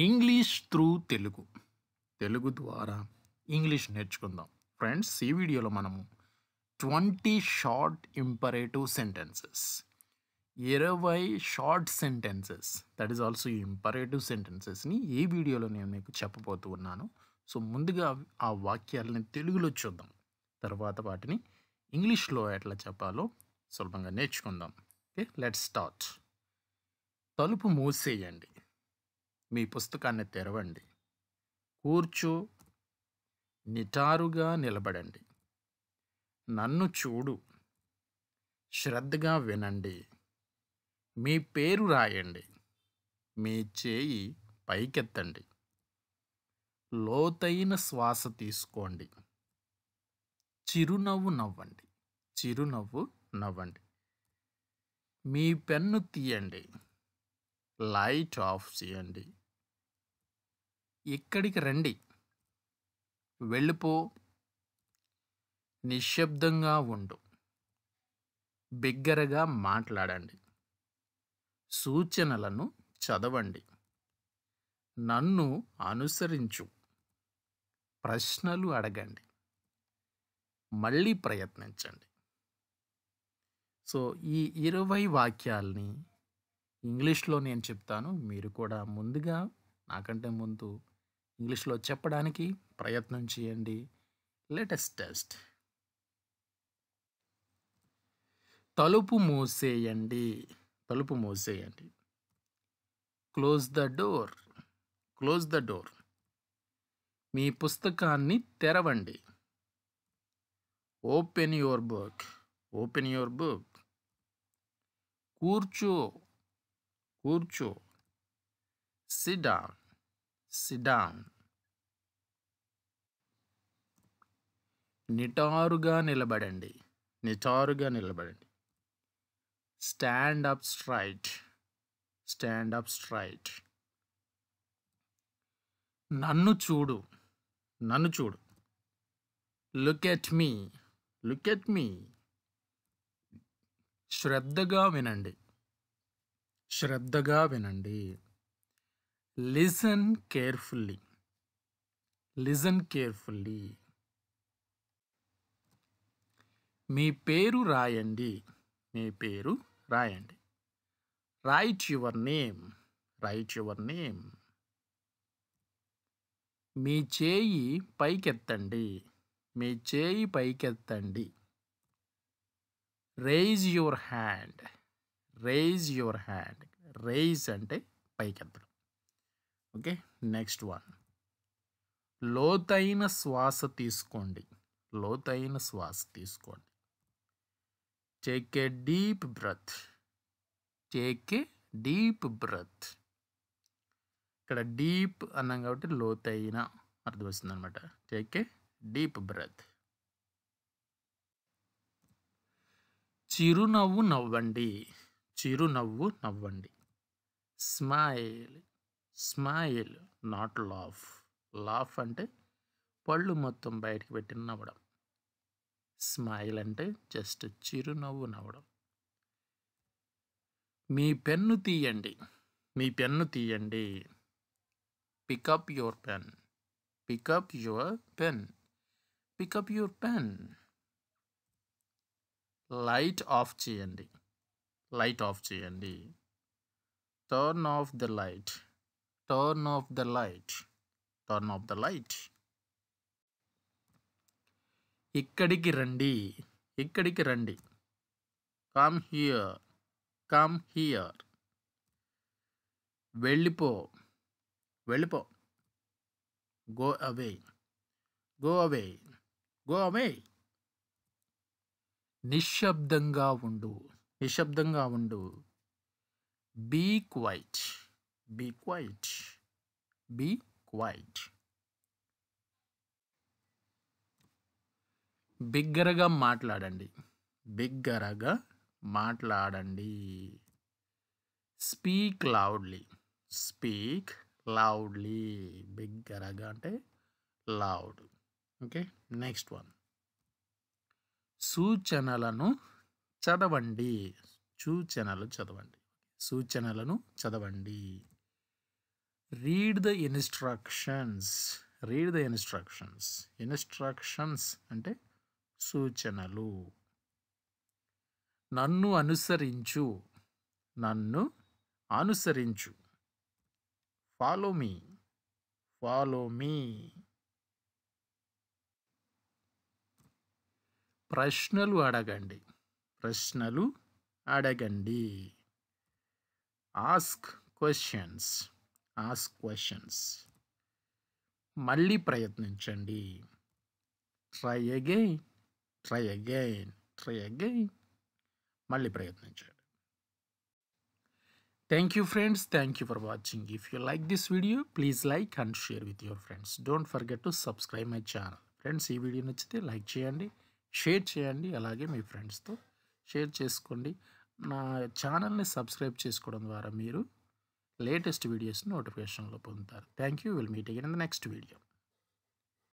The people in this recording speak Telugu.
ఇంగ్లీష్ త్రూ తెలుగు తెలుగు ద్వారా ఇంగ్లీష్ నేర్చుకుందాం ఫ్రెండ్స్ ఈ వీడియోలో మనము ట్వంటీ షార్ట్ ఇంపరేటివ్ సెంటెన్సెస్ ఇరవై short sentences that is also imperative సెంటెన్సెస్ని ఈ వీడియోలో నేను మీకు చెప్పబోతూ ఉన్నాను సో ముందుగా ఆ వాక్యాలని తెలుగులో చూద్దాం తర్వాత వాటిని ఇంగ్లీష్లో ఎట్లా చెప్పాలో సులభంగా నేర్చుకుందాం ఓకే లెట్ స్టార్ట్ తలుపు మూసేయండి మీ పుస్తకాన్ని తెరవండి కూర్చు నిటారుగా నిలబడండి నన్ను చూడు శ్రద్ధగా వినండి మీ పేరు రాయండి మీ చేయి పైకెత్తండి లోతైన శ్వాస తీసుకోండి చిరునవ్వు నవ్వండి చిరునవ్వు నవ్వండి మీ పెన్ను తీయండి లైట్ ఆఫ్ చేయండి ఇక్కడికి రండి వెళ్ళిపో నిశ్శబ్దంగా ఉండు బిగ్గరగా మాట్లాడండి సూచనలను చదవండి నన్ను అనుసరించు ప్రశ్నలు అడగండి మళ్ళీ ప్రయత్నించండి సో ఈ ఇరవై వాక్యాల్ని ఇంగ్లీష్లో నేను చెప్తాను మీరు కూడా ముందుగా నాకంటే ముందు ఇంగ్లీష్లో చెప్పడానికి ప్రయత్నం చేయండి లేటెస్ట్ టెస్ట్ తలుపు మూసేయండి తలుపు మూసేయండి close the door close the door మీ పుస్తకాన్ని తెరవండి open your book open your book కూర్చో కూర్చో సిడాన్ సిడాన్ నిటారుగా నిలబడండి నిటారుగా నిలబడండి stand up straight stand up straight నన్ను చూడు నన్ను చూడు look at me look at me శ్రద్ధగా వినండి శ్రద్ధగా వినండి లిసన్ కేర్ఫుల్లీ లిసన్ కేర్ఫుల్లీ మీ పేరు రాయండి మీ పేరు రాయండి write your name write your name మీ చేయి పైకెత్తండి మీ చేయి పైకెత్తండి rise your hand raise your hand raise అంటే పైకెత్తడం ఓకే నెక్స్ట్ వన్ లోతైన శ్వాస తీసుకోండి లోతైన శ్వాస తీసుకోండి Take a deep breath. Take a deep breath. ఇక్కడ డీప్ అన్నాం కాబట్టి లోతైన అర్థం వస్తుంది అనమాట టేక్ ఏ డీప్ బ్రత్ చిరునవ్వు నవ్వండి చిరునవ్వు నవ్వండి smile smile not laugh laugh అంటే పళ్ళు మొత్తం బయటకు పెట్టి నవ్వడం స్మైల్ అంటే జస్ట్ చిరునవ్వు నవ్వడం మీ పెన్ను తీయండి మీ పెన్ను తీయండి pick up your pen pick up your pen pick up your pen light off చేయండి లైట్ ఆఫ్ చేయండి turn off the light turn off the light turn off the light ఇక్కడికి రండి ఇక్కడికి రండి కామ్ హియర్ కామ్ హియర్ వెళ్ళిపో వెళ్ళిపో go away go away go away నిశ్శబ్దంగా ఉండు నిశ్శబ్దంగా ఉండు be quiet be quiet be quiet బిగ్గరగా మాట్లాడండి బిగ్గరగా మాట్లాడండి స్పీక్ లౌడ్లీ స్పీక్ లౌడ్లీ బిగ్గరగా అంటే లౌడ్ ఓకే నెక్స్ట్ వన్ సూచనలను చదవండి సూచనలు చదవండి సూచనలను చదవండి read the instructions read the instructions instructions అంటే సూచనలు నన్ను అనుసరించు నన్ను అనుసరించు ఫాలో మీ ఫాలో మీ ప్రశ్నలు అడగండి ప్రశ్నలు అడగండి ఆస్క్ క్వశ్చన్స్ ఆస్క్ క్వశ్చన్స్ మళ్ళీ ప్రయత్నించండి try again try again try again మళ్ళీ ప్రయత్నించండి thank you friends thank you for watching if you like this video please like and share with your friends don't forget to subscribe my channel friends ఈ వీడియో నచ్చితే లైక్ చేయండి షేర్ చేయండి అలాగే మీ ఫ్రెండ్స్తో షేర్ చేసుకోండి నా ఛానల్ని సబ్స్క్రైబ్ చేసుకోవడం ద్వారా మీరు లేటెస్ట్ వీడియోస్ నోటిఫికేషన్లో పొందుతారు thank you will meet again in the next video